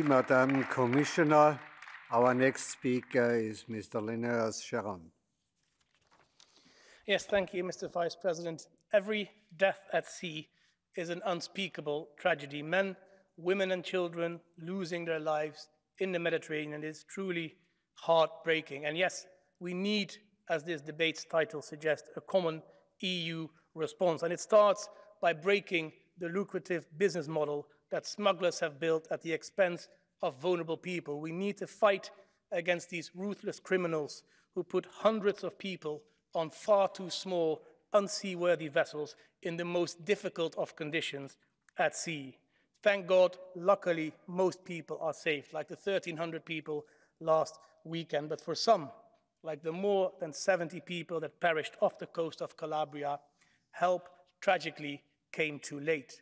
Madam Commissioner. Our next speaker is Mr. Linnaeus Sharon. Yes, thank you, Mr. Vice President. Every death at sea is an unspeakable tragedy. Men, women, and children losing their lives in the Mediterranean is truly heartbreaking. And yes, we need, as this debate's title suggests, a common EU response. And it starts by breaking the lucrative business model that smugglers have built at the expense of vulnerable people. We need to fight against these ruthless criminals who put hundreds of people on far too small, unseaworthy vessels in the most difficult of conditions at sea. Thank God, luckily, most people are saved, like the 1,300 people last weekend. But for some, like the more than 70 people that perished off the coast of Calabria, help tragically came too late.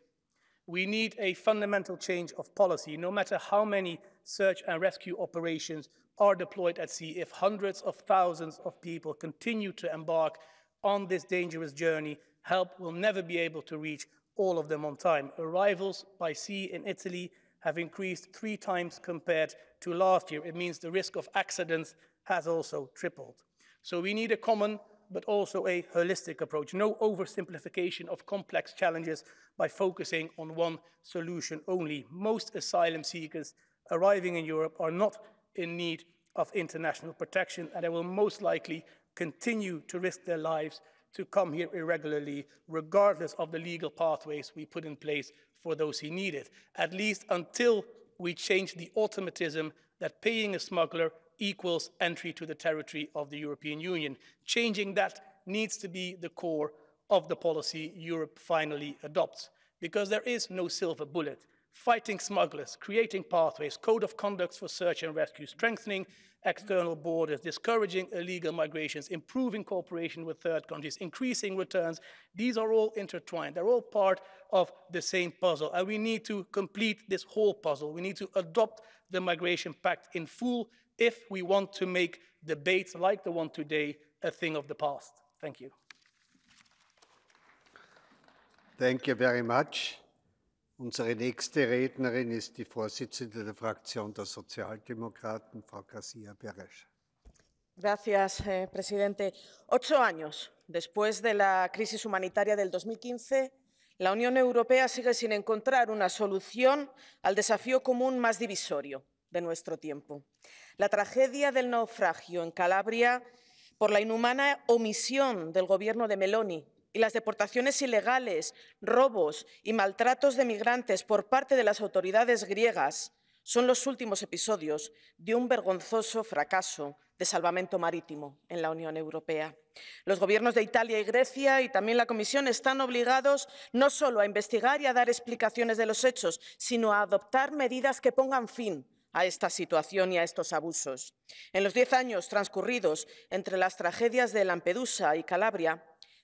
We need a fundamental change of policy. No matter how many search and rescue operations are deployed at sea, if hundreds of thousands of people continue to embark on this dangerous journey, help will never be able to reach all of them on time. Arrivals by sea in Italy have increased three times compared to last year. It means the risk of accidents has also tripled. So we need a common but also a holistic approach. No oversimplification of complex challenges by focusing on one solution only. Most asylum seekers arriving in Europe are not in need of international protection, and they will most likely continue to risk their lives to come here irregularly, regardless of the legal pathways we put in place for those who need it, at least until we change the automatism that paying a smuggler equals entry to the territory of the European Union. Changing that needs to be the core of the policy Europe finally adopts, because there is no silver bullet. Fighting smugglers, creating pathways, code of conducts for search and rescue, strengthening external borders, discouraging illegal migrations, improving cooperation with third countries, increasing returns. These are all intertwined. They're all part of the same puzzle. And we need to complete this whole puzzle. We need to adopt the migration pact in full if we want to make debates like the one today a thing of the past. Thank you. Thank you very much. Unsere nächste Rednerin ist die Vorsitzende der Fraktion der Sozialdemokraten, Frau García Pérez. Gracias, eh, presidente. Ocho años después de la crisis humanitaria del 2015, la Unión Europea sigue sin encontrar una solución al desafío común más divisorio, de nuestro tiempo. La tragedia del naufragio en Calabria por la inhumana omisión del gobierno de Meloni y las deportaciones ilegales, robos y maltratos de migrantes por parte de las autoridades griegas son los últimos episodios de un vergonzoso fracaso de salvamento marítimo en la Unión Europea. Los gobiernos de Italia y Grecia y también la Comisión están obligados no solo a investigar y a dar explicaciones de los hechos, sino a adoptar medidas que pongan fin a esta situación y a estos abusos. En los diez años transcurridos entre las tragedias de Lampedusa y Calabria,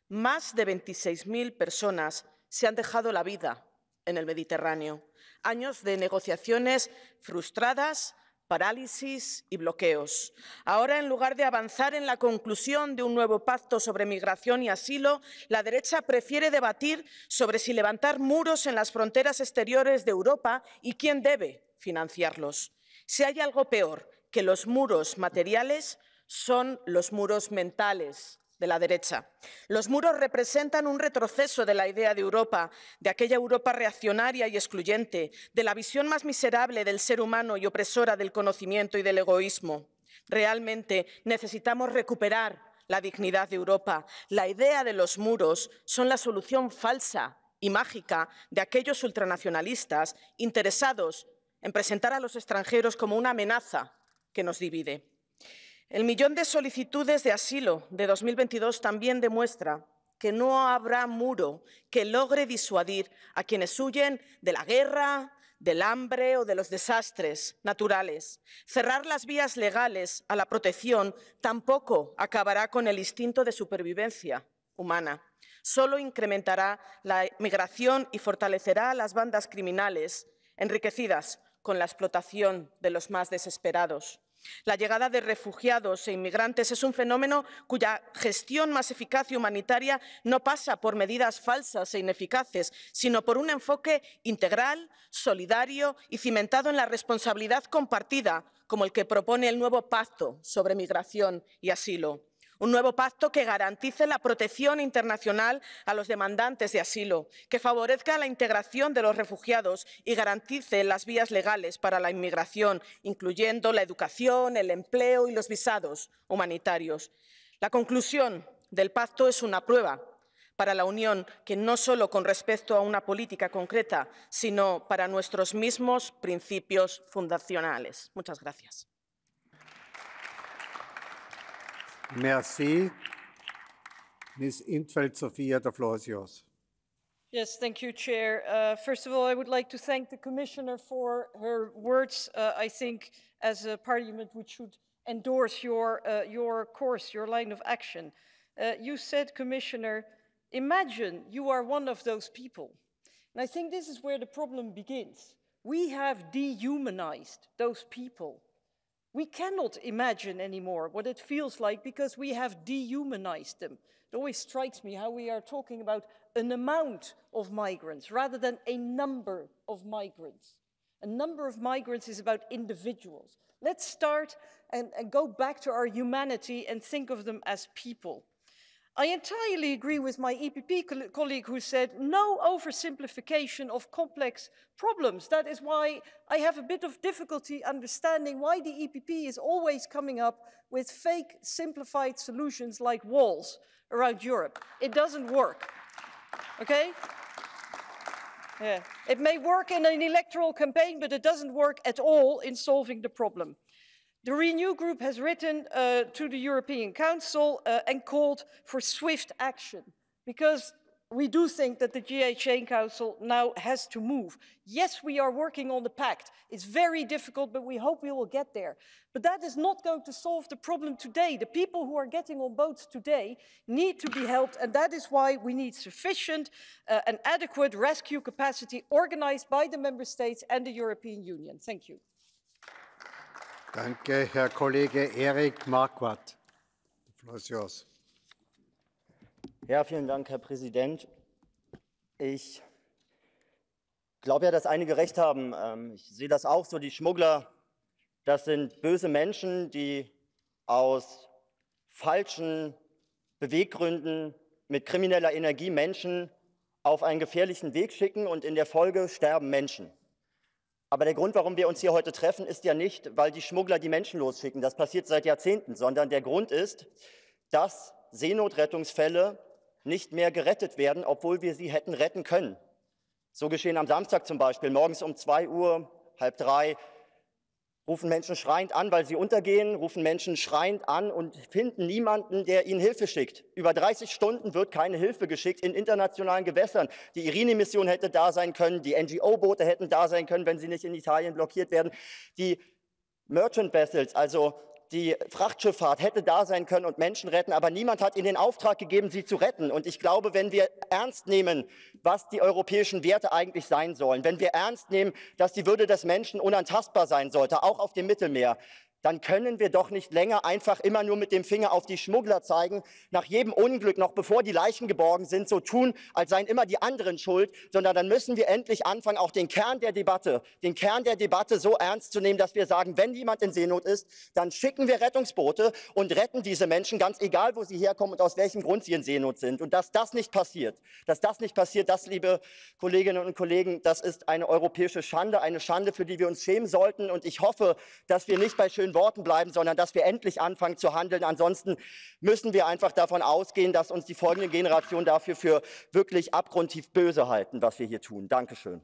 más de 26.000 personas se han dejado la vida en el Mediterráneo. Años de negociaciones frustradas, parálisis y bloqueos. Ahora, en lugar de avanzar en la conclusión de un nuevo pacto sobre migración y asilo, la derecha prefiere debatir sobre si levantar muros en las fronteras exteriores de Europa y quién debe financiarlos. Si hay algo peor que los muros materiales, son los muros mentales de la derecha. Los muros representan un retroceso de la idea de Europa, de aquella Europa reaccionaria y excluyente, de la visión más miserable del ser humano y opresora del conocimiento y del egoísmo. Realmente necesitamos recuperar la dignidad de Europa. La idea de los muros son la solución falsa y mágica de aquellos ultranacionalistas interesados en presentar a los extranjeros como una amenaza que nos divide. El millón de solicitudes de asilo de 2022 también demuestra que no habrá muro que logre disuadir a quienes huyen de la guerra, del hambre o de los desastres naturales. Cerrar las vías legales a la protección tampoco acabará con el instinto de supervivencia humana. Solo incrementará la migración y fortalecerá las bandas criminales enriquecidas con la explotación de los más desesperados. La llegada de refugiados e inmigrantes es un fenómeno cuya gestión más eficaz y humanitaria no pasa por medidas falsas e ineficaces, sino por un enfoque integral, solidario y cimentado en la responsabilidad compartida, como el que propone el nuevo pacto sobre migración y asilo. Un nuevo pacto que garantice la protección internacional a los demandantes de asilo, que favorezca la integración de los refugiados y garantice las vías legales para la inmigración, incluyendo la educación, el empleo y los visados humanitarios. La conclusión del pacto es una prueba para la Unión que no solo con respecto a una política concreta, sino para nuestros mismos principios fundacionales. Muchas gracias. Merci. Ms. Intfeld Sophia, the floor is yours. Yes, thank you, Chair. Uh, first of all, I would like to thank the Commissioner for her words. Uh, I think as a parliament, we should endorse your, uh, your course, your line of action. Uh, you said, Commissioner, imagine you are one of those people. And I think this is where the problem begins. We have dehumanized those people we cannot imagine anymore what it feels like because we have dehumanized them. It always strikes me how we are talking about an amount of migrants rather than a number of migrants. A number of migrants is about individuals. Let's start and, and go back to our humanity and think of them as people. I entirely agree with my EPP colleague who said no oversimplification of complex problems. That is why I have a bit of difficulty understanding why the EPP is always coming up with fake simplified solutions like walls around Europe. It doesn't work, okay? Yeah. It may work in an electoral campaign, but it doesn't work at all in solving the problem. The Renew Group has written uh, to the European Council uh, and called for swift action because we do think that the GHA Council now has to move. Yes, we are working on the pact. It's very difficult, but we hope we will get there. But that is not going to solve the problem today. The people who are getting on boats today need to be helped, and that is why we need sufficient uh, and adequate rescue capacity organized by the member states and the European Union. Thank you. Danke, Herr Kollege Erik Marquardt. Flosios. Ja, vielen Dank, Herr Präsident. Ich glaube ja, dass einige recht haben. Ähm, ich sehe das auch so, die Schmuggler, das sind böse Menschen, die aus falschen Beweggründen mit krimineller Energie Menschen auf einen gefährlichen Weg schicken und in der Folge sterben Menschen. Aber der Grund, warum wir uns hier heute treffen, ist ja nicht, weil die Schmuggler die Menschen losschicken. Das passiert seit Jahrzehnten, sondern der Grund ist, dass Seenotrettungsfälle nicht mehr gerettet werden, obwohl wir sie hätten retten können. So geschehen am Samstag zum Beispiel, morgens um 2 Uhr, halb drei, rufen Menschen schreiend an, weil sie untergehen, rufen Menschen schreiend an und finden niemanden, der ihnen Hilfe schickt. Über 30 Stunden wird keine Hilfe geschickt in internationalen Gewässern. Die Irini-Mission hätte da sein können, die NGO-Boote hätten da sein können, wenn sie nicht in Italien blockiert werden. Die Merchant Vessels, also die Frachtschifffahrt hätte da sein können und Menschen retten, aber niemand hat ihnen den Auftrag gegeben, sie zu retten. Und ich glaube, wenn wir ernst nehmen, was die europäischen Werte eigentlich sein sollen, wenn wir ernst nehmen, dass die Würde des Menschen unantastbar sein sollte, auch auf dem Mittelmeer, dann können wir doch nicht länger einfach immer nur mit dem Finger auf die Schmuggler zeigen, nach jedem Unglück, noch bevor die Leichen geborgen sind, so tun, als seien immer die anderen schuld, sondern dann müssen wir endlich anfangen, auch den Kern der Debatte, den Kern der Debatte so ernst zu nehmen, dass wir sagen, wenn jemand in Seenot ist, dann schicken wir Rettungsboote und retten diese Menschen, ganz egal, wo sie herkommen und aus welchem Grund sie in Seenot sind. Und dass das nicht passiert, dass das nicht passiert, das, liebe Kolleginnen und Kollegen, das ist eine europäische Schande, eine Schande, für die wir uns schämen sollten. Und ich hoffe, dass wir nicht bei schönen Worten bleiben, sondern dass wir endlich anfangen zu handeln. Ansonsten müssen wir einfach davon ausgehen, dass uns die folgende Generation dafür für wirklich abgrundtief böse halten, was wir hier tun. Dankeschön.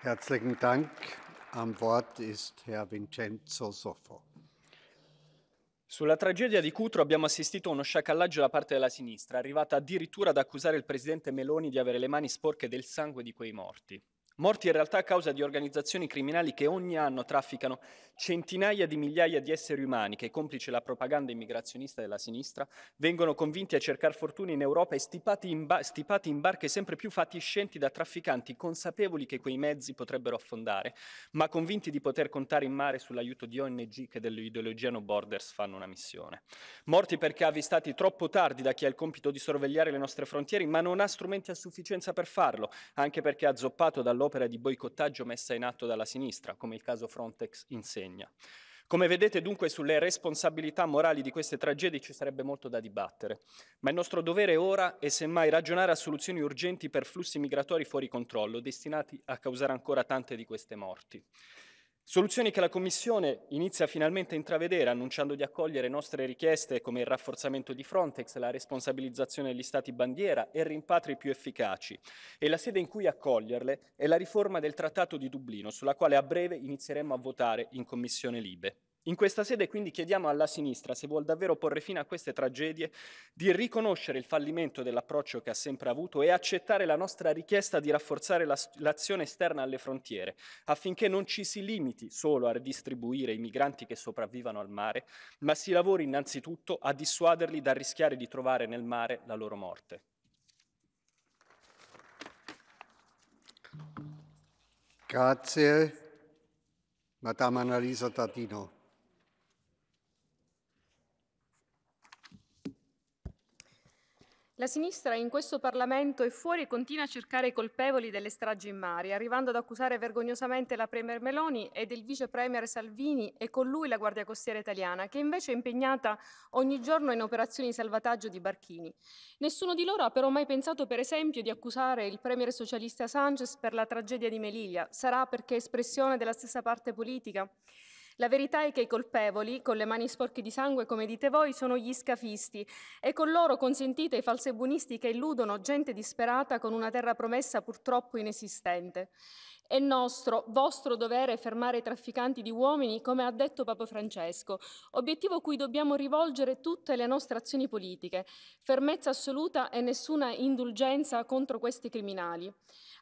Herzlichen Dank. Am Wort ist Herr Vincenzo Soffo. Sulla tragedia di Cutro abbiamo assistito a uno sciacallaggio da parte della sinistra, arrivata addirittura ad accusare il presidente Meloni di avere le mani sporche del sangue di quei morti. morti in realtà a causa di organizzazioni criminali che ogni anno trafficano centinaia di migliaia di esseri umani che, complice la propaganda immigrazionista della sinistra, vengono convinti a cercare fortuna in Europa e stipati in, ba- stipati in barche sempre più fatiscenti da trafficanti consapevoli che quei mezzi potrebbero affondare, ma convinti di poter contare in mare sull'aiuto di ONG che dell'ideologia no borders fanno una missione. Morti perché avvistati troppo tardi da chi ha il compito di sorvegliare le nostre frontiere, ma non ha strumenti a sufficienza per farlo, anche perché azzoppato dall'ONU all'opera di boicottaggio messa in atto dalla sinistra, come il caso Frontex insegna. Come vedete dunque sulle responsabilità morali di queste tragedie ci sarebbe molto da dibattere, ma il nostro dovere ora è semmai ragionare a soluzioni urgenti per flussi migratori fuori controllo, destinati a causare ancora tante di queste morti. Soluzioni che la Commissione inizia finalmente a intravedere, annunciando di accogliere nostre richieste come il rafforzamento di Frontex, la responsabilizzazione degli Stati bandiera e rimpatri più efficaci. E la sede in cui accoglierle è la riforma del Trattato di Dublino, sulla quale a breve inizieremo a votare in Commissione Libe. In questa sede quindi chiediamo alla sinistra, se vuol davvero porre fine a queste tragedie, di riconoscere il fallimento dell'approccio che ha sempre avuto e accettare la nostra richiesta di rafforzare l'azione esterna alle frontiere, affinché non ci si limiti solo a redistribuire i migranti che sopravvivano al mare, ma si lavori innanzitutto a dissuaderli dal rischiare di trovare nel mare la loro morte. Grazie, Madame Annalisa Tatino. La sinistra in questo Parlamento e fuori continua a cercare i colpevoli delle stragi in mare, arrivando ad accusare vergognosamente la Premier Meloni ed il Vice Premier Salvini e con lui la Guardia Costiera italiana, che invece è impegnata ogni giorno in operazioni di salvataggio di barchini. Nessuno di loro ha però mai pensato, per esempio, di accusare il Premier socialista Sanchez per la tragedia di Meliglia. Sarà perché è espressione della stessa parte politica? La verità è che i colpevoli, con le mani sporche di sangue, come dite voi, sono gli scafisti e con loro consentite i falsebunisti che illudono gente disperata con una terra promessa purtroppo inesistente. È nostro, vostro dovere fermare i trafficanti di uomini, come ha detto Papa Francesco, obiettivo cui dobbiamo rivolgere tutte le nostre azioni politiche, fermezza assoluta e nessuna indulgenza contro questi criminali.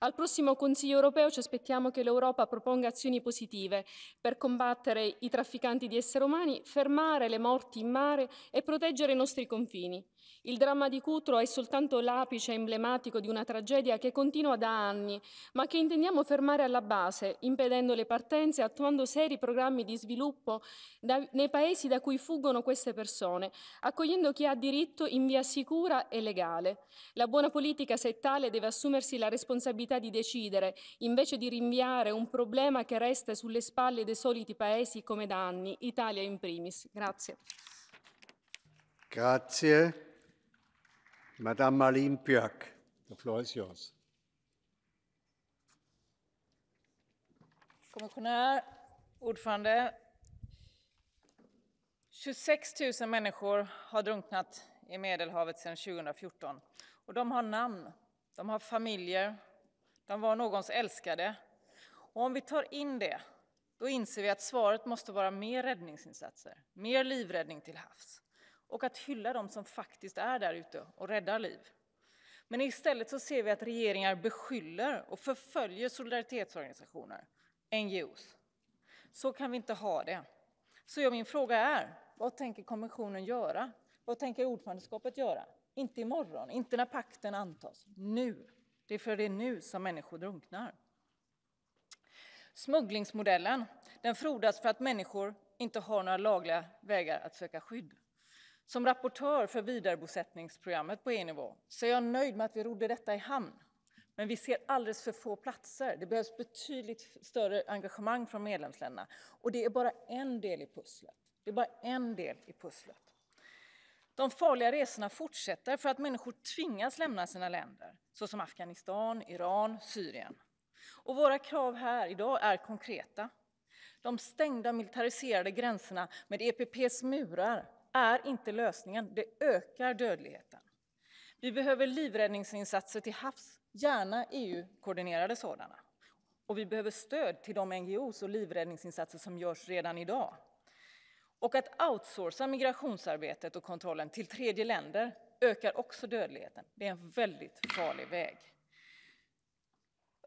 Al prossimo Consiglio europeo ci aspettiamo che l'Europa proponga azioni positive per combattere i trafficanti di esseri umani, fermare le morti in mare e proteggere i nostri confini. Il dramma di Cutro è soltanto l'apice emblematico di una tragedia che continua da anni, ma che intendiamo fermare tornare alla base, impedendo le partenze, attuando seri programmi di sviluppo da, nei paesi da cui fuggono queste persone, accogliendo chi ha diritto in via sicura e legale. La buona politica, se tale, deve assumersi la responsabilità di decidere, invece di rinviare un problema che resta sulle spalle dei soliti paesi come da anni, Italia in primis. Grazie. Grazie. Madame Marlene Björk, the floor is yours. Kommissionär, ordförande. 26 000 människor har drunknat i Medelhavet sedan 2014. Och de har namn, de har familjer, de var någons älskade. Och om vi tar in det, då inser vi att svaret måste vara mer räddningsinsatser, mer livräddning till havs och att hylla de som faktiskt är där ute och räddar liv. Men istället så ser vi att regeringar beskyller och förföljer solidaritetsorganisationer NGOs. Så kan vi inte ha det. Så min fråga är, vad tänker kommissionen göra? Vad tänker ordförandeskapet göra? Inte imorgon, inte när pakten antas. Nu. Det är för det är nu som människor drunknar. Smugglingsmodellen den frodas för att människor inte har några lagliga vägar att söka skydd. Som rapportör för vidarebosättningsprogrammet på EU-nivå så är jag nöjd med att vi rodde detta i hamn. Men vi ser alldeles för få platser. Det behövs betydligt större engagemang från medlemsländerna. Och det är bara en del i pusslet. Det är bara en del i pusslet. De farliga resorna fortsätter för att människor tvingas lämna sina länder, såsom Afghanistan, Iran, Syrien. Och våra krav här idag är konkreta. De stängda militariserade gränserna med EPPs murar är inte lösningen. Det ökar dödligheten. Vi behöver livräddningsinsatser till havs, gärna EU-koordinerade sådana. Och vi behöver stöd till de NGOs och livräddningsinsatser som görs redan idag. Och att outsourca migrationsarbetet och kontrollen till tredje länder ökar också dödligheten. Det är en väldigt farlig väg.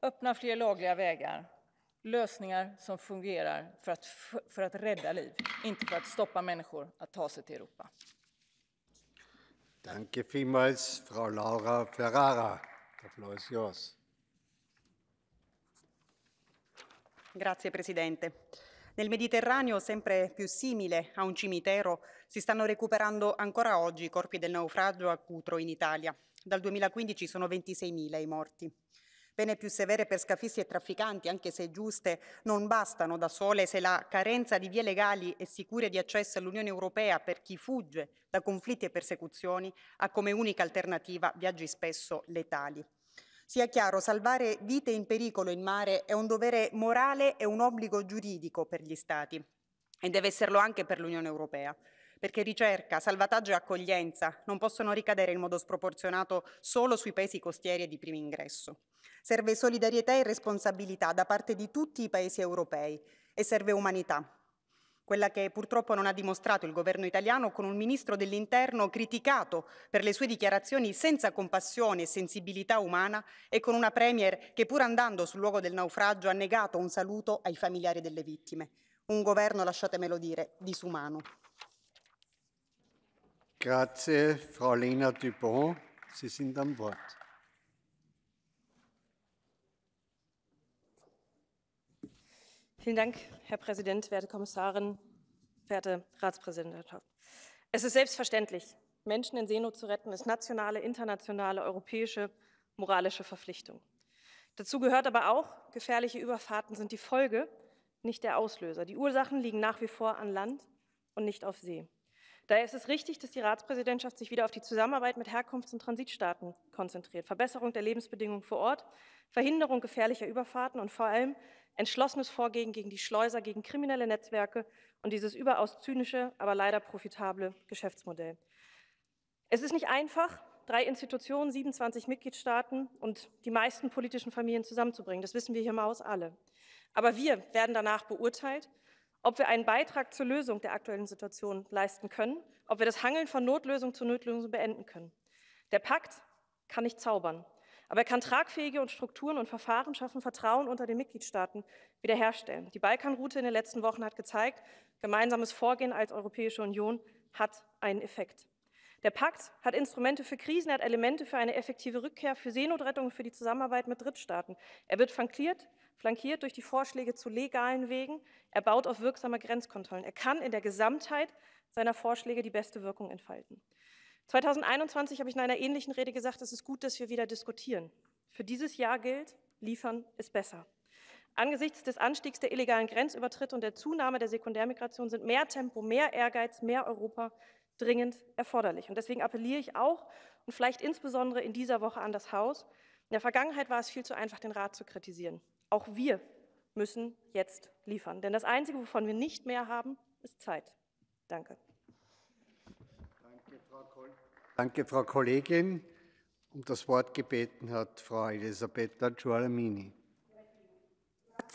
Öppna fler lagliga vägar, lösningar som fungerar för att, för att rädda liv, inte för att stoppa människor att ta sig till Europa. Danke vielmals, Frau Laura Ferrara. Der Floor ist yours. Grazie Presidente. Nel Mediterraneo, sempre più simile a un cimitero, si stanno recuperando ancora oggi i corpi del naufragio a Cutro in Italia. Dal 2015 sono 26.000 i morti. Pene più severe per scafisti e trafficanti, anche se giuste, non bastano da sole se la carenza di vie legali e sicure di accesso all'Unione Europea per chi fugge da conflitti e persecuzioni ha come unica alternativa viaggi spesso letali. Sia chiaro, salvare vite in pericolo in mare è un dovere morale e un obbligo giuridico per gli Stati e deve esserlo anche per l'Unione Europea perché ricerca, salvataggio e accoglienza non possono ricadere in modo sproporzionato solo sui paesi costieri e di primo ingresso. Serve solidarietà e responsabilità da parte di tutti i paesi europei e serve umanità, quella che purtroppo non ha dimostrato il governo italiano con un ministro dell'interno criticato per le sue dichiarazioni senza compassione e sensibilità umana e con una premier che pur andando sul luogo del naufragio ha negato un saluto ai familiari delle vittime. Un governo, lasciatemelo dire, disumano. Grazie, Frau Lena Dubon. Sie sind am Wort. Vielen Dank, Herr Präsident, werte Kommissarin, verehrte Ratspräsidentin. Es ist selbstverständlich, Menschen in Seenot zu retten, ist nationale, internationale, europäische, moralische Verpflichtung. Dazu gehört aber auch, gefährliche Überfahrten sind die Folge, nicht der Auslöser. Die Ursachen liegen nach wie vor an Land und nicht auf See. Daher ist es richtig, dass die Ratspräsidentschaft sich wieder auf die Zusammenarbeit mit Herkunfts- und Transitstaaten konzentriert, Verbesserung der Lebensbedingungen vor Ort, Verhinderung gefährlicher Überfahrten und vor allem entschlossenes Vorgehen gegen die Schleuser, gegen kriminelle Netzwerke und dieses überaus zynische, aber leider profitable Geschäftsmodell. Es ist nicht einfach, drei Institutionen, 27 Mitgliedstaaten und die meisten politischen Familien zusammenzubringen. Das wissen wir hier im Haus alle. Aber wir werden danach beurteilt ob wir einen Beitrag zur Lösung der aktuellen Situation leisten können, ob wir das Hangeln von Notlösung zu Notlösung beenden können. Der Pakt kann nicht zaubern, aber er kann tragfähige und Strukturen und Verfahren schaffen, Vertrauen unter den Mitgliedstaaten wiederherstellen. Die Balkanroute in den letzten Wochen hat gezeigt, gemeinsames Vorgehen als Europäische Union hat einen Effekt. Der Pakt hat Instrumente für Krisen, er hat Elemente für eine effektive Rückkehr, für Seenotrettung, für die Zusammenarbeit mit Drittstaaten. Er wird flankiert flankiert durch die Vorschläge zu legalen Wegen. Er baut auf wirksame Grenzkontrollen. Er kann in der Gesamtheit seiner Vorschläge die beste Wirkung entfalten. 2021 habe ich in einer ähnlichen Rede gesagt, es ist gut, dass wir wieder diskutieren. Für dieses Jahr gilt, liefern ist besser. Angesichts des Anstiegs der illegalen Grenzübertritte und der Zunahme der Sekundärmigration sind mehr Tempo, mehr Ehrgeiz, mehr Europa dringend erforderlich. Und deswegen appelliere ich auch und vielleicht insbesondere in dieser Woche an das Haus. In der Vergangenheit war es viel zu einfach, den Rat zu kritisieren. Auch wir müssen jetzt liefern. Denn das Einzige, wovon wir nicht mehr haben, ist Zeit. Danke. Danke, Frau, Koll Danke, Frau Kollegin. Um das Wort gebeten hat Frau Elisabetta Giulamini.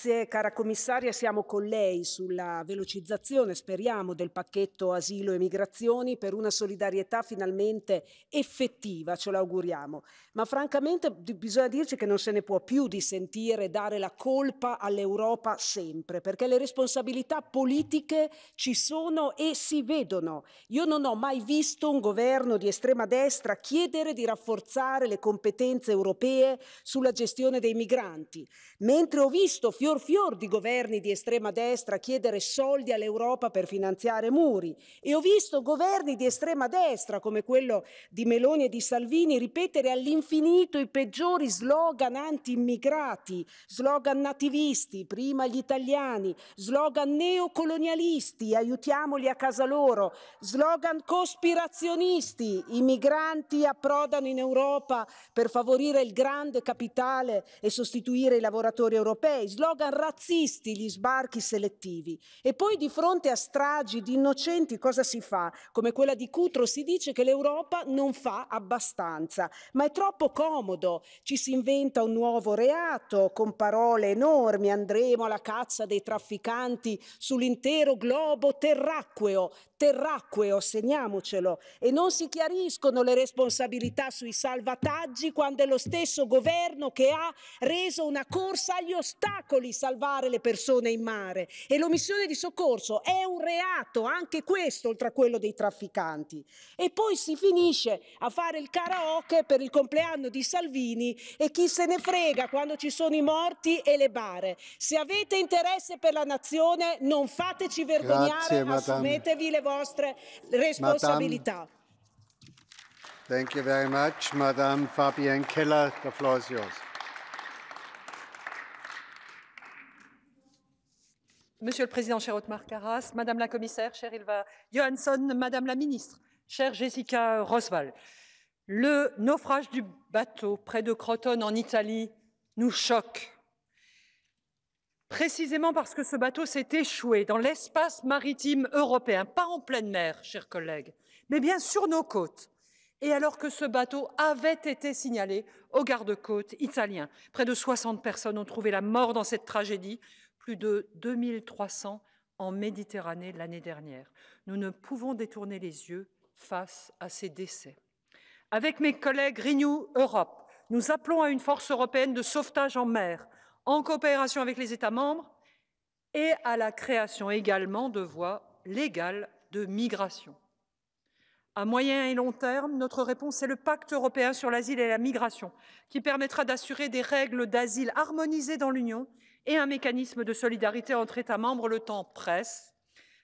Grazie cara commissaria, siamo con lei sulla velocizzazione, speriamo, del pacchetto asilo e migrazioni per una solidarietà finalmente effettiva, ce l'auguriamo. Ma francamente bisogna dirci che non se ne può più di sentire dare la colpa all'Europa sempre, perché le responsabilità politiche ci sono e si vedono. Io non ho mai visto un governo di estrema destra chiedere di rafforzare le competenze europee sulla gestione dei migranti, mentre ho visto Fiorentino fior fior di governi di estrema destra chiedere soldi all'Europa per finanziare muri e ho visto governi di estrema destra come quello di Meloni e di Salvini ripetere all'infinito i peggiori slogan anti-immigrati, slogan nativisti, prima gli italiani, slogan neocolonialisti, aiutiamoli a casa loro, slogan cospirazionisti, i migranti approdano in Europa per favorire il grande capitale e sostituire i lavoratori europei, slogan slogan razzisti gli sbarchi selettivi. E poi di fronte a stragi di innocenti cosa si fa? Come quella di Cutro si dice che l'Europa non fa abbastanza, ma è troppo comodo. Ci si inventa un nuovo reato con parole enormi, andremo alla caccia dei trafficanti sull'intero globo terracqueo, terracqueo, segniamocelo, e non si chiariscono le responsabilità sui salvataggi quando è lo stesso governo che ha reso una corsa agli ostacoli soli salvare le persone in mare e l'omissione di soccorso è un reato, anche questo oltre a quello dei trafficanti. E poi si finisce a fare il karaoke per il compleanno di Salvini e chi se ne frega quando ci sono i morti e le bare. Se avete interesse per la nazione non fateci vergognare, Grazie, assumetevi le vostre responsabilità. Madame. Thank you very much, Madame Fabienne Keller. The floor is yours. Monsieur le Président, cher Otmar Karas, Madame la Commissaire, chère Ilva Johansson, Madame la Ministre, chère Jessica Rosval, le naufrage du bateau près de Crotone en Italie nous choque. Précisément parce que ce bateau s'est échoué dans l'espace maritime européen, pas en pleine mer, chers collègues, mais bien sur nos côtes. Et alors que ce bateau avait été signalé aux gardes-côtes italiens, près de 60 personnes ont trouvé la mort dans cette tragédie, plus de 2300 en Méditerranée l'année dernière. Nous ne pouvons détourner les yeux face à ces décès. Avec mes collègues Renew Europe, nous appelons à une force européenne de sauvetage en mer, en coopération avec les États membres, et à la création également de voies légales de migration. À moyen et long terme, notre réponse est le pacte européen sur l'asile et la migration, qui permettra d'assurer des règles d'asile harmonisées dans l'Union et un mécanisme de solidarité entre États membres. Le temps presse.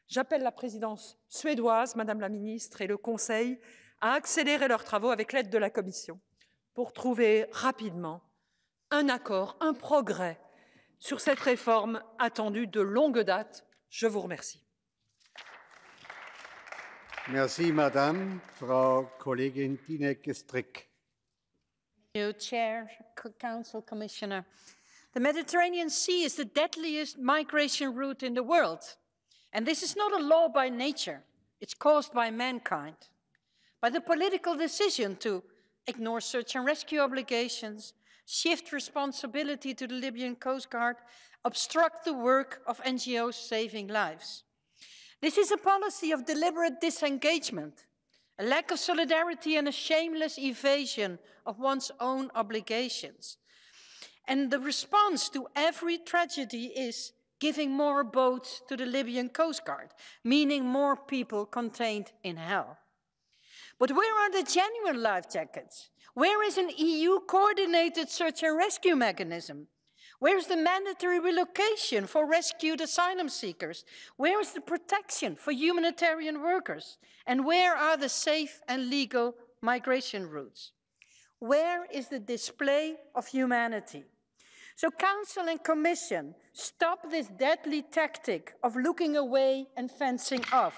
J'appelle la présidence suédoise, Madame la Ministre, et le Conseil à accélérer leurs travaux avec l'aide de la Commission pour trouver rapidement un accord, un progrès sur cette réforme attendue de longue date. Je vous remercie. Merci, Madame. Frau Kollegin Tineke-Strick. The Mediterranean Sea is the deadliest migration route in the world. And this is not a law by nature, it's caused by mankind, by the political decision to ignore search and rescue obligations, shift responsibility to the Libyan Coast Guard, obstruct the work of NGOs saving lives. This is a policy of deliberate disengagement, a lack of solidarity and a shameless evasion of one's own obligations. And the response to every tragedy is giving more boats to the Libyan Coast Guard, meaning more people contained in hell. But where are the genuine life jackets? Where is an EU coordinated search and rescue mechanism? Where is the mandatory relocation for rescued asylum seekers? Where is the protection for humanitarian workers? And where are the safe and legal migration routes? Where is the display of humanity? So, Council and Commission, stop this deadly tactic of looking away and fencing off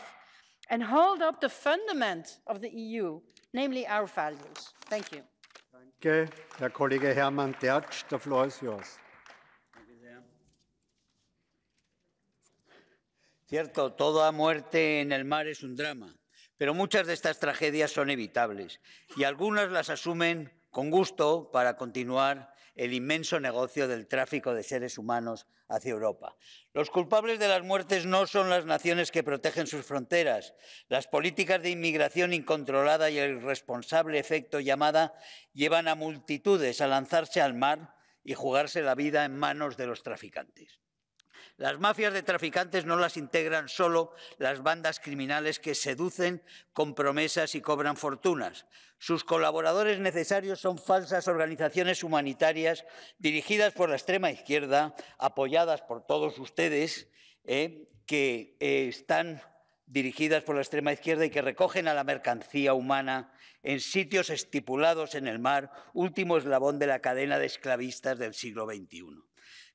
and hold up the fundament of the EU, namely our values. Thank you. Danke, Herr Kollege Hermann Dertsch. The floor is yours. Cierto, toda muerte en el mar es un drama, pero muchas de estas tragedias son evitables y algunas las asumen con gusto para continuar el inmenso negocio del tráfico de seres humanos hacia Europa. Los culpables de las muertes no son las naciones que protegen sus fronteras, las políticas de inmigración incontrolada y el irresponsable efecto llamada llevan a multitudes a lanzarse al mar y jugarse la vida en manos de los traficantes. Las mafias de traficantes no las integran solo las bandas criminales que seducen con promesas y cobran fortunas. Sus colaboradores necesarios son falsas organizaciones humanitarias dirigidas por la extrema izquierda, apoyadas por todos ustedes, eh, que eh, están dirigidas por la extrema izquierda y que recogen a la mercancía humana en sitios estipulados en el mar, último eslabón de la cadena de esclavistas del siglo XXI.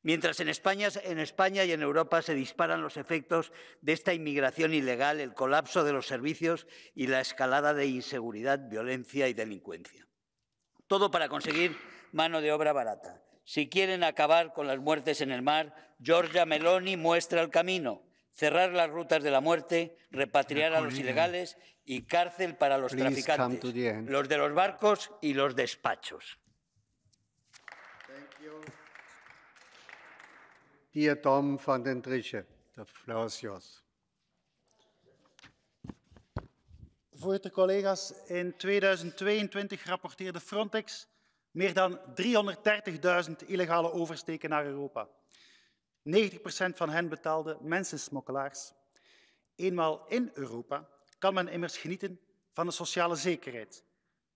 Mientras en España, en España y en Europa se disparan los efectos de esta inmigración ilegal, el colapso de los servicios y la escalada de inseguridad, violencia y delincuencia. Todo para conseguir mano de obra barata. Si quieren acabar con las muertes en el mar, Giorgia Meloni muestra el camino. Cerrar las rutas de la muerte, repatriar a los ilegales y cárcel para los traficantes, los de los barcos y los despachos. Tom van den Drische, de Voor Voorzitter, collega's, in 2022 rapporteerde Frontex meer dan 330.000 illegale oversteken naar Europa. 90% van hen betaalde mensensmokkelaars. Eenmaal in Europa kan men immers genieten van de sociale zekerheid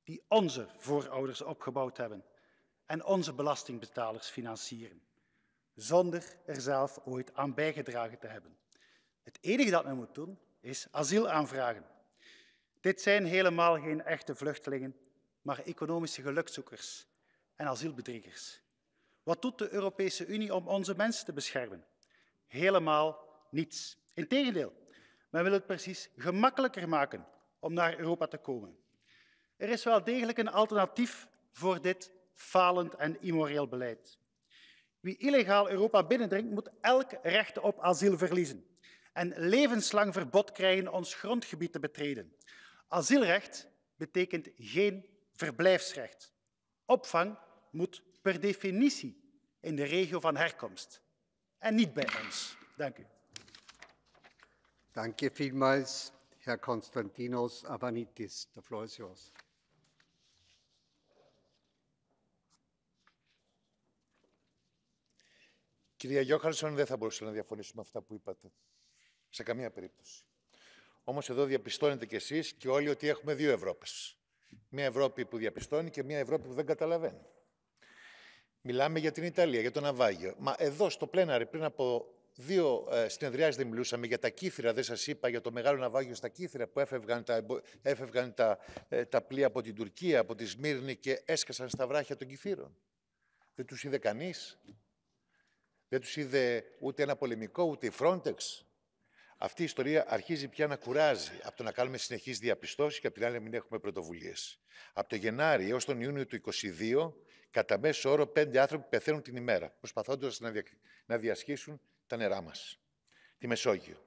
die onze voorouders opgebouwd hebben en onze belastingbetalers financieren zonder er zelf ooit aan bijgedragen te hebben. Het enige dat men moet doen is asiel aanvragen. Dit zijn helemaal geen echte vluchtelingen, maar economische gelukzoekers en asielbedriegers. Wat doet de Europese Unie om onze mensen te beschermen? Helemaal niets. Integendeel, men wil het precies gemakkelijker maken om naar Europa te komen. Er is wel degelijk een alternatief voor dit falend en immoreel beleid. Wie illegaal Europa binnendringt, moet elk recht op asiel verliezen en levenslang verbod krijgen ons grondgebied te betreden. Asielrecht betekent geen verblijfsrecht. Opvang moet per definitie in de regio van herkomst en niet bij ons. Dank u. Dank je veelmaals, heer Konstantinos Avanitis, De floor is yours. Κυρία Γιώχαρσον, δεν θα μπορούσα να διαφωνήσω με αυτά που είπατε. Σε καμία περίπτωση. Όμω εδώ διαπιστώνετε κι εσεί και όλοι ότι έχουμε δύο Ευρώπε. Μια Ευρώπη που διαπιστώνει και μια Ευρώπη που δεν καταλαβαίνει. Μιλάμε για την Ιταλία, για το ναυάγιο. Μα εδώ στο Πλέναρη πριν από δύο ε, συνεδριάσει δεν μιλούσαμε για τα κύθρα. Δεν σα είπα για το μεγάλο ναυάγιο στα κύθρα που έφευγαν, τα, έφευγαν τα, ε, τα πλοία από την Τουρκία, από τη Σμύρνη και έσκασαν στα βράχια των κυθύρων. Δεν του είδε κανεί. Δεν τους είδε ούτε ένα πολεμικό, ούτε η Frontex. Αυτή η ιστορία αρχίζει πια να κουράζει από το να κάνουμε συνεχεί διαπιστώσει και από την άλλη να μην έχουμε πρωτοβουλίε. Από το Γενάρη έω τον Ιούνιο του 2022, κατά μέσο όρο πέντε άνθρωποι πεθαίνουν την ημέρα, προσπαθώντα να, διασχίσουν τα νερά μα. Τη Μεσόγειο.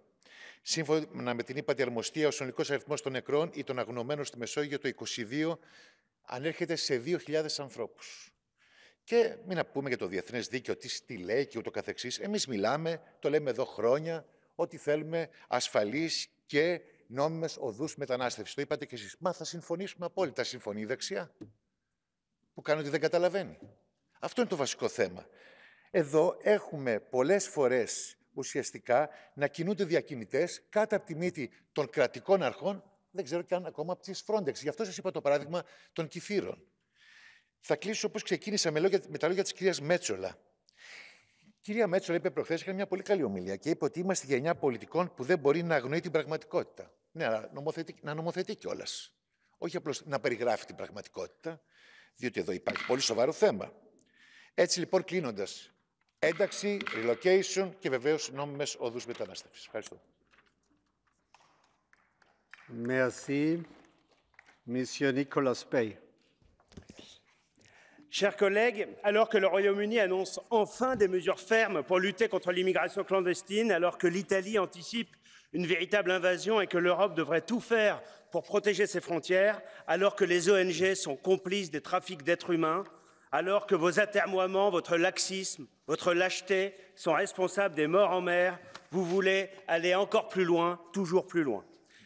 Σύμφωνα με την ύπατη αρμοστία, ο συνολικό αριθμό των νεκρών ή των αγνωμένων στη Μεσόγειο το 2022 ανέρχεται σε 2.000 ανθρώπου. Και μην να πούμε για το διεθνέ δίκαιο, τι, τι λέει και ούτω καθεξή. Εμεί μιλάμε, το λέμε εδώ χρόνια, ότι θέλουμε ασφαλεί και νόμιμε οδού μετανάστευση. Το είπατε και εσεί. Μα θα συμφωνήσουμε απόλυτα. Συμφωνεί η δεξιά, που κάνει ότι δεν καταλαβαίνει. Αυτό είναι το βασικό θέμα. Εδώ έχουμε πολλέ φορέ ουσιαστικά να κινούνται διακινητέ κάτω από τη μύτη των κρατικών αρχών, δεν ξέρω καν ακόμα από τη Frontex. Γι' αυτό σα είπα το παράδειγμα των κυφύρων. Θα κλείσω όπω ξεκίνησα με, λόγια, με τα λόγια τη κυρία Μέτσολα. Η κυρία Μέτσολα είπε προχθέ, είχε μια πολύ καλή ομιλία και είπε ότι είμαστε γενιά πολιτικών που δεν μπορεί να αγνοεί την πραγματικότητα. Ναι, αλλά νομοθετεί, να νομοθετεί κιόλα. Όχι απλώ να περιγράφει την πραγματικότητα, διότι εδώ υπάρχει πολύ σοβαρό θέμα. Έτσι λοιπόν, κλείνοντα, ένταξη, relocation και βεβαίω νόμιμε οδού μετανάστευση. Ευχαριστώ. Merci, Monsieur Nicolas Pay. Chers collègues, alors que le Royaume-Uni annonce enfin des mesures fermes pour lutter contre l'immigration clandestine, alors que l'Italie anticipe une véritable invasion et que l'Europe devrait tout faire pour protéger ses frontières, alors que les ONG sont complices des trafics d'êtres humains, alors que vos atermoiements, votre laxisme, votre lâcheté sont responsables des morts en mer, vous voulez aller encore plus loin, toujours plus loin.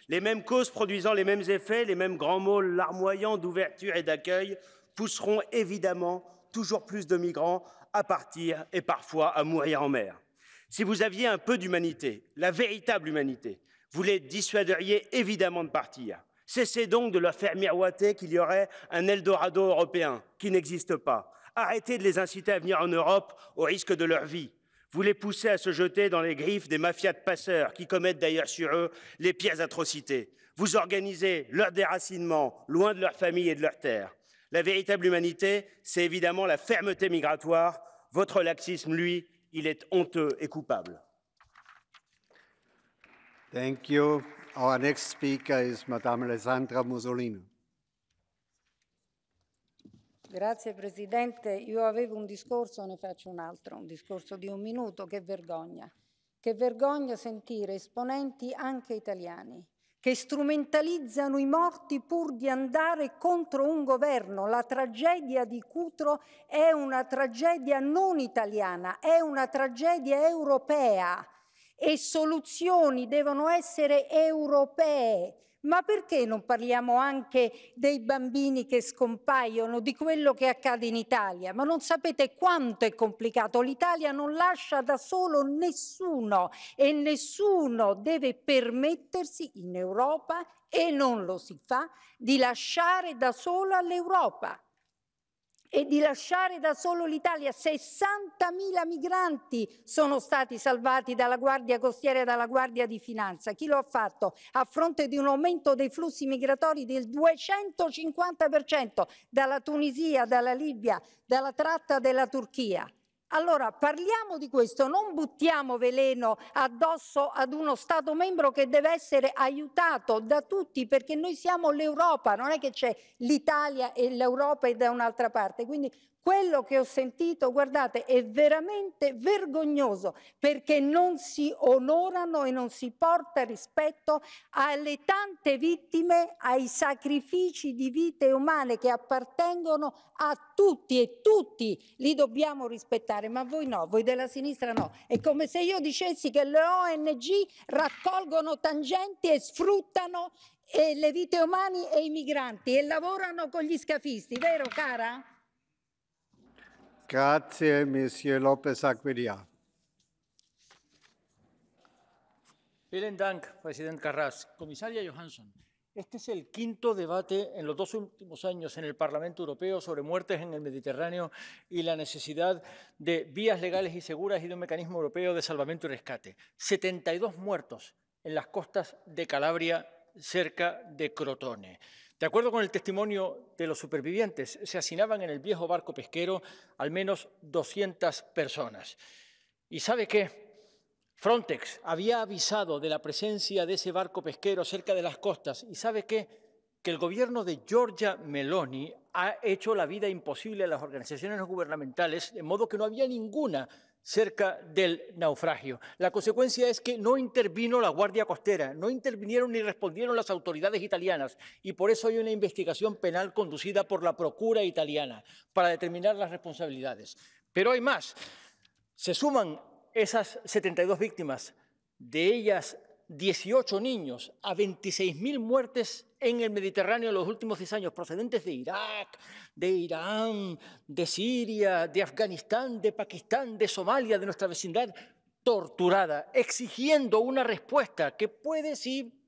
Les mêmes causes produisant les mêmes effets, les mêmes grands mots larmoyants d'ouverture et d'accueil pousseront évidemment toujours plus de migrants à partir et parfois à mourir en mer. Si vous aviez un peu d'humanité, la véritable humanité, vous les dissuaderiez évidemment de partir. Cessez donc de leur faire miroiter qu'il y aurait un Eldorado européen qui n'existe pas. Arrêtez de les inciter à venir en Europe au risque de leur vie. Vous les poussez à se jeter dans les griffes des mafias de passeurs qui commettent d'ailleurs sur eux les pires atrocités. Vous organisez leur déracinement loin de leur famille et de leur terre. La véritable humanité, c'est évidemment la fermeté migratoire. Votre laxisme, lui, il est honteux et coupable. Merci. you. Our next speaker is Madame Alessandra Mussolini. Grazie Presidente, io avevo un discorso, ne faccio un altro, un discorso di un minuto, che vergogna. Che vergogna sentire esponenti anche italiani che strumentalizzano i morti pur di andare contro un governo. La tragedia di Cutro è una tragedia non italiana, è una tragedia europea e soluzioni devono essere europee ma perché non parliamo anche dei bambini che scompaiono, di quello che accade in Italia? Ma non sapete quanto è complicato. L'Italia non lascia da solo nessuno e nessuno deve permettersi in Europa, e non lo si fa, di lasciare da sola l'Europa e di lasciare da solo l'Italia. 60.000 migranti sono stati salvati dalla Guardia Costiera e dalla Guardia di Finanza. Chi lo ha fatto? A fronte di un aumento dei flussi migratori del 250% dalla Tunisia, dalla Libia, dalla tratta della Turchia. Allora parliamo di questo, non buttiamo veleno addosso ad uno Stato membro che deve essere aiutato da tutti perché noi siamo l'Europa, non è che c'è l'Italia e l'Europa e da un'altra parte. Quindi quello che ho sentito, guardate, è veramente vergognoso perché non si onorano e non si porta rispetto alle tante vittime, ai sacrifici di vite umane che appartengono a tutti e tutti li dobbiamo rispettare, ma voi no, voi della sinistra no. È come se io dicessi che le ONG raccolgono tangenti e sfruttano eh, le vite umane e i migranti e lavorano con gli scafisti, vero cara? Gracias, Monsieur López Aquiria. Vielen Dank, Presidente Carras. Comisaria Johansson, este es el quinto debate en los dos últimos años en el Parlamento Europeo sobre muertes en el Mediterráneo y la necesidad de vías legales y seguras y de un mecanismo europeo de salvamento y rescate. 72 muertos en las costas de Calabria cerca de Crotone. De acuerdo con el testimonio de los supervivientes, se hacinaban en el viejo barco pesquero al menos 200 personas. ¿Y sabe qué? Frontex había avisado de la presencia de ese barco pesquero cerca de las costas. ¿Y sabe qué? Que el gobierno de Georgia Meloni ha hecho la vida imposible a las organizaciones no gubernamentales, de modo que no había ninguna cerca del naufragio. La consecuencia es que no intervino la Guardia Costera, no intervinieron ni respondieron las autoridades italianas y por eso hay una investigación penal conducida por la Procura italiana para determinar las responsabilidades. Pero hay más. Se suman esas 72 víctimas, de ellas 18 niños a 26.000 muertes en el Mediterráneo en los últimos 10 años, procedentes de Irak, de Irán, de Siria, de Afganistán, de Pakistán, de Somalia, de nuestra vecindad, torturada, exigiendo una respuesta que puede, sí,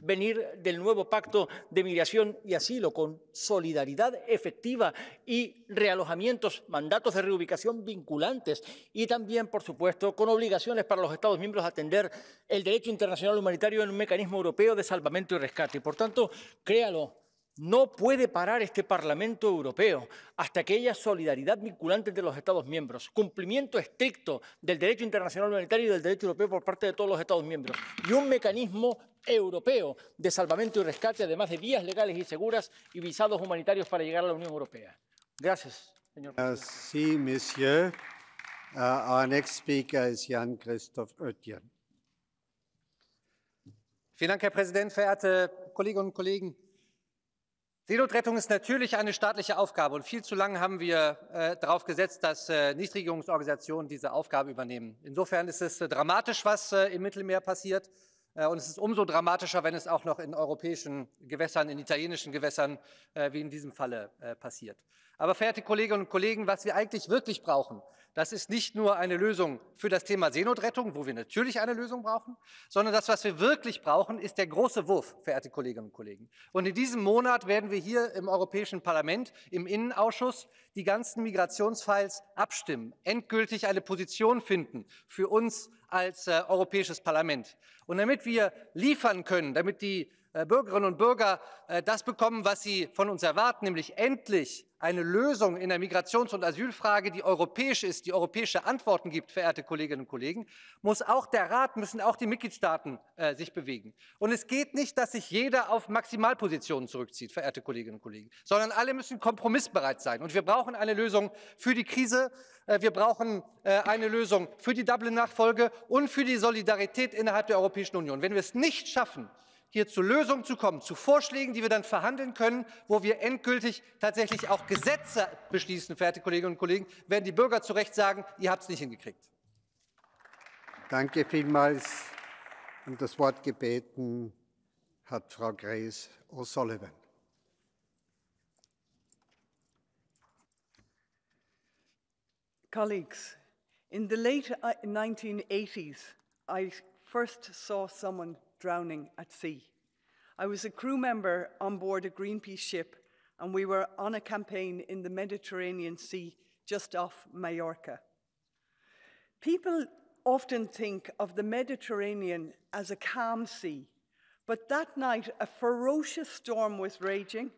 venir del nuevo pacto de migración y asilo con solidaridad efectiva y realojamientos, mandatos de reubicación vinculantes y también, por supuesto, con obligaciones para los Estados miembros a atender el derecho internacional humanitario en un mecanismo europeo de salvamento y rescate. por tanto, créalo, no puede parar este Parlamento Europeo hasta que haya solidaridad vinculante de los Estados miembros, cumplimiento estricto del derecho internacional humanitario y del derecho europeo por parte de todos los Estados miembros y un mecanismo europeo de salvamento y rescate, además de vías legales y seguras y visados humanitarios para llegar a la Unión Europea. Gracias, señor presidente. Ah, sí, monsieur. Uh, our next speaker is Jan-Christoph Oetjen. Vielen Dank, Herr Präsident, verehrte Kolleginnen und Kollegen. Seenotrettung ist natürlich eine staatliche Aufgabe und viel zu lange haben wir äh, darauf gesetzt, dass äh, Nichtregierungsorganisationen diese Aufgabe übernehmen. Insofern ist es äh, dramatisch, was äh, im Mittelmeer passiert. Äh, und es ist umso dramatischer, wenn es auch noch in europäischen Gewässern, in italienischen Gewässern, äh, wie in diesem Falle äh, passiert. Aber verehrte Kolleginnen und Kollegen, was wir eigentlich wirklich brauchen, das ist nicht nur eine Lösung für das Thema Seenotrettung, wo wir natürlich eine Lösung brauchen, sondern das, was wir wirklich brauchen, ist der große Wurf, verehrte Kolleginnen und Kollegen. Und in diesem Monat werden wir hier im Europäischen Parlament, im Innenausschuss, die ganzen Migrationsfiles abstimmen, endgültig eine Position finden für uns als äh, Europäisches Parlament. Und damit wir liefern können, damit die äh, Bürgerinnen und Bürger äh, das bekommen, was sie von uns erwarten, nämlich endlich eine Lösung in der Migrations- und Asylfrage, die europäisch ist, die europäische Antworten gibt, verehrte Kolleginnen und Kollegen, muss auch der Rat, müssen auch die Mitgliedstaaten äh, sich bewegen. Und es geht nicht, dass sich jeder auf Maximalpositionen zurückzieht, verehrte Kolleginnen und Kollegen, sondern alle müssen kompromissbereit sein. Und wir brauchen eine Lösung für die Krise, wir brauchen eine Lösung für die Dublin-Nachfolge und für die Solidarität innerhalb der Europäischen Union. Wenn wir es nicht schaffen, hier zu Lösungen zu kommen, zu Vorschlägen, die wir dann verhandeln können, wo wir endgültig tatsächlich auch Gesetze beschließen, verehrte Kolleginnen und Kollegen, werden die Bürger zu Recht sagen, ihr habt es nicht hingekriegt. Danke vielmals. Um das Wort gebeten hat Frau Grace O'Sullivan. Colleagues, in the late 1980s, uh, I first saw someone drowning at sea. I was a crew member on board a Greenpeace ship, and we were on a campaign in the Mediterranean Sea just off Mallorca. People often think of the Mediterranean as a calm sea, but that night a ferocious storm was raging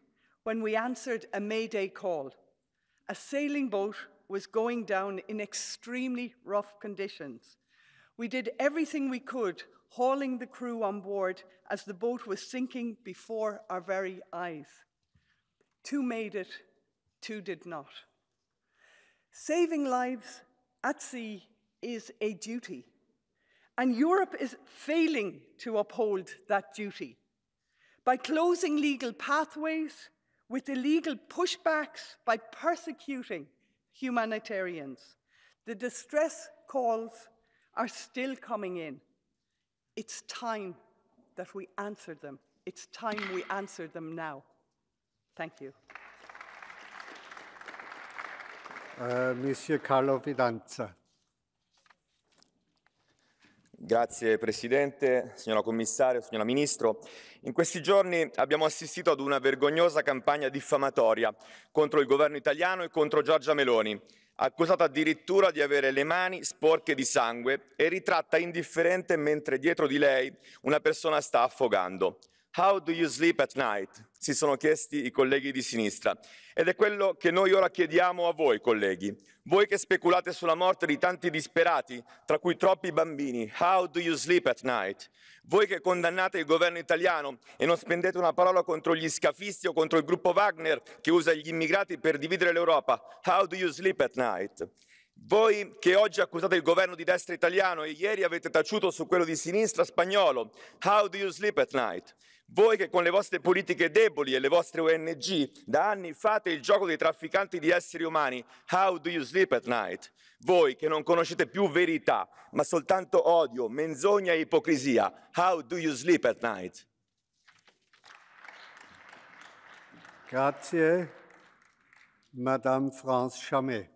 when we answered a Mayday call. A sailing boat was going down in extremely rough conditions. We did everything we could hauling the crew on board as the boat was sinking before our very eyes. Two made it, two did not. Saving lives at sea is a duty, and Europe is failing to uphold that duty. By closing legal pathways, with illegal pushbacks, by persecuting humanitarians, the distress calls are still coming in. It's time that we answered them. It's time we answered them now. Thank you. Uh, Monsieur Carlo Fidanza. Grazie Presidente, signora Commissario, signora Ministro. In questi giorni abbiamo assistito ad una vergognosa campagna diffamatoria contro il governo italiano e contro Giorgia Meloni accusata addirittura di avere le mani sporche di sangue e ritratta indifferente mentre dietro di lei una persona sta affogando. How do you sleep at night? Si sono chiesti i colleghi di sinistra. Ed è quello che noi ora chiediamo a voi, colleghi. Voi che speculate sulla morte di tanti disperati, tra cui troppi bambini, how do you sleep at night? Voi che condannate il governo italiano e non spendete una parola contro gli scafisti o contro il gruppo Wagner che usa gli immigrati per dividere l'Europa, how do you sleep at night? Voi che oggi accusate il governo di destra italiano e ieri avete taciuto su quello di sinistra spagnolo, how do you sleep at night? Voi che con le vostre politiche deboli e le vostre ONG da anni fate il gioco dei trafficanti di esseri umani, how do you sleep at night? Voi che non conoscete più verità, ma soltanto odio, menzogna e ipocrisia, how do you sleep at night? Grazie, Madame France Chamet.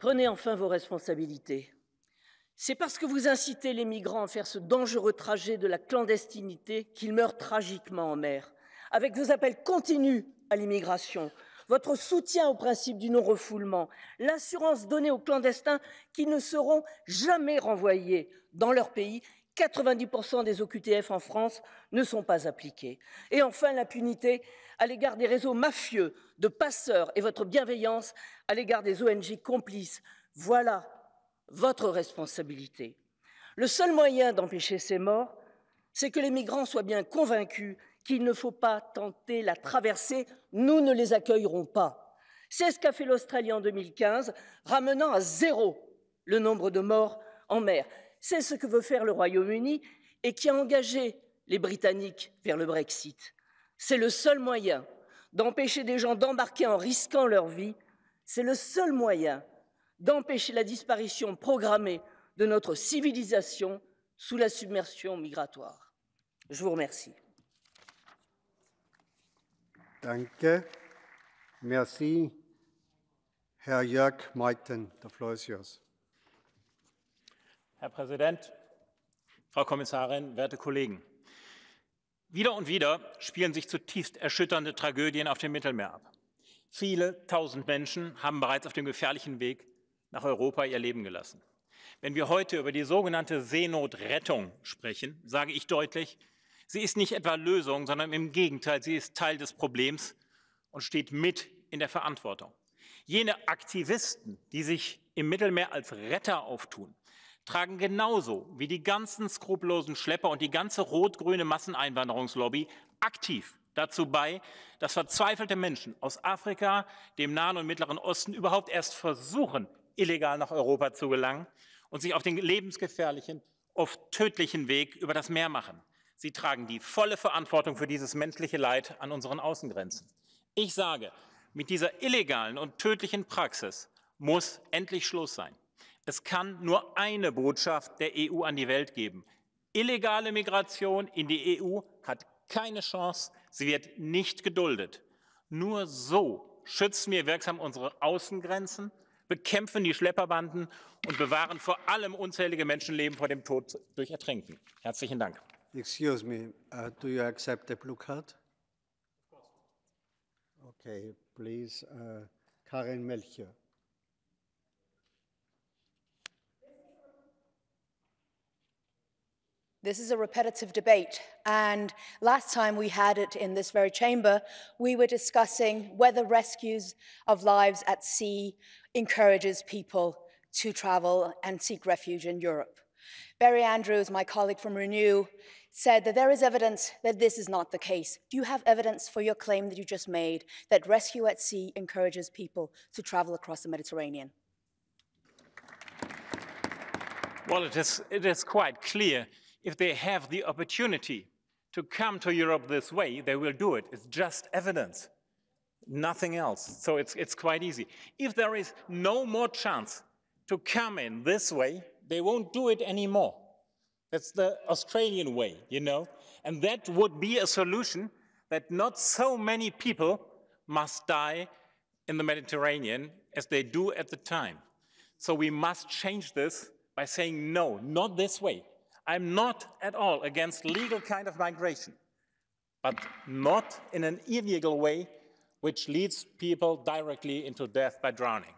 Prenez enfin vos responsabilités. C'est parce que vous incitez les migrants à faire ce dangereux trajet de la clandestinité qu'ils meurent tragiquement en mer. Avec vos appels continus à l'immigration, votre soutien au principe du non-refoulement, l'assurance donnée aux clandestins qui ne seront jamais renvoyés dans leur pays 90% des OQTF en France ne sont pas appliqués. Et enfin, l'impunité à l'égard des réseaux mafieux, de passeurs et votre bienveillance à l'égard des ONG complices. Voilà votre responsabilité. Le seul moyen d'empêcher ces morts, c'est que les migrants soient bien convaincus qu'il ne faut pas tenter la traversée. Nous ne les accueillerons pas. C'est ce qu'a fait l'Australie en 2015, ramenant à zéro le nombre de morts en mer. C'est ce que veut faire le Royaume-Uni et qui a engagé les Britanniques vers le Brexit. C'est le seul moyen d'empêcher des gens d'embarquer en risquant leur vie. C'est le seul moyen d'empêcher la disparition programmée de notre civilisation sous la submersion migratoire. Je vous remercie. Merci. Herr Präsident, Frau Kommissarin, werte Kollegen. Wieder und wieder spielen sich zutiefst erschütternde Tragödien auf dem Mittelmeer ab. Viele tausend Menschen haben bereits auf dem gefährlichen Weg nach Europa ihr Leben gelassen. Wenn wir heute über die sogenannte Seenotrettung sprechen, sage ich deutlich, sie ist nicht etwa Lösung, sondern im Gegenteil, sie ist Teil des Problems und steht mit in der Verantwortung. Jene Aktivisten, die sich im Mittelmeer als Retter auftun, tragen genauso wie die ganzen skrupellosen Schlepper und die ganze rot-grüne Masseneinwanderungslobby aktiv dazu bei, dass verzweifelte Menschen aus Afrika, dem Nahen und Mittleren Osten überhaupt erst versuchen, illegal nach Europa zu gelangen und sich auf den lebensgefährlichen, oft tödlichen Weg über das Meer machen. Sie tragen die volle Verantwortung für dieses menschliche Leid an unseren Außengrenzen. Ich sage, mit dieser illegalen und tödlichen Praxis muss endlich Schluss sein. Es kann nur eine Botschaft der EU an die Welt geben. Illegale Migration in die EU hat keine Chance, sie wird nicht geduldet. Nur so schützen wir wirksam unsere Außengrenzen, bekämpfen die Schlepperbanden und bewahren vor allem unzählige Menschenleben vor dem Tod durch Ertrinken. Herzlichen Dank. Excuse me, uh, do you accept the blue card? Of course. Okay, please, uh, Karin Melchior. This is a repetitive debate. And last time we had it in this very chamber, we were discussing whether rescues of lives at sea encourages people to travel and seek refuge in Europe. Barry Andrews, my colleague from Renew, said that there is evidence that this is not the case. Do you have evidence for your claim that you just made that rescue at sea encourages people to travel across the Mediterranean? Well, it is, it is quite clear if they have the opportunity to come to Europe this way, they will do it. It's just evidence, nothing else. So it's, it's quite easy. If there is no more chance to come in this way, they won't do it anymore. That's the Australian way, you know? And that would be a solution that not so many people must die in the Mediterranean as they do at the time. So we must change this by saying, no, not this way. I'm not at all against legal kind of migration, but not in an illegal way which leads people directly into death by drowning.